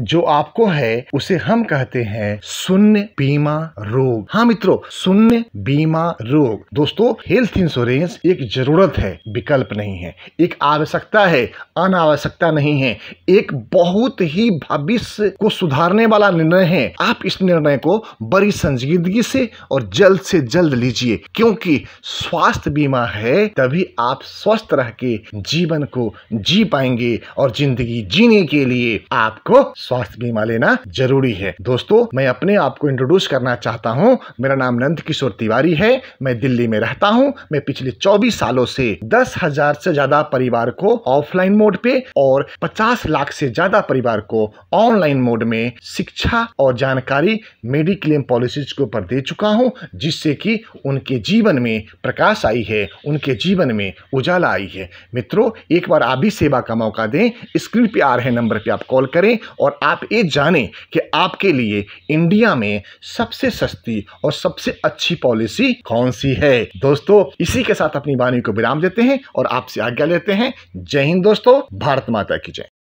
जो आपको है उसे हम कहते हैं शून्य बीमा रोग हाँ मित्रों शून्य बीमा रोग दोस्तों हेल्थ इंश्योरेंस एक जरूरत है विकल्प नहीं है एक आवश्यकता है अनावश्यकता नहीं है एक बहुत ही भविष्य को सुधारने वाला निर्णय है आप इस निर्णय को बड़ी संजीदगी से और जल्द से जल्द लीजिए क्योंकि स्वास्थ्य बीमा है तभी आप स्वस्थ रह के जीवन को जी पाएंगे और जिंदगी जीने के लिए आपको स्वास्थ्य बीमा लेना जरूरी है दोस्तों मैं अपने आप को इंट्रोड्यूस करना चाहता हूँ मेरा नाम नंद किशोर तिवारी है मैं दिल्ली में रहता हूँ मैं पिछले चौबीस सालों से दस हजार से ज्यादा परिवार को ऑफलाइन मोड पे और पचास लाख से ज्यादा परिवार को ऑनलाइन मोड में शिक्षा और जानकारी मेडिक्लेम पॉलिसीज के ऊपर दे चुका हूँ जिससे कि उनके जीवन में प्रकाश आई है उनके जीवन में उजाला आई है मित्रों एक बार आप भी सेवा का मौका दें स्क्रीन पे आ रहे नंबर पे आप कॉल करें और और आप ये जानें कि आपके लिए इंडिया में सबसे सस्ती और सबसे अच्छी पॉलिसी कौन सी है दोस्तों इसी के साथ अपनी वाणी को विराम देते हैं और आपसे आज्ञा लेते हैं जय हिंद दोस्तों भारत माता की जय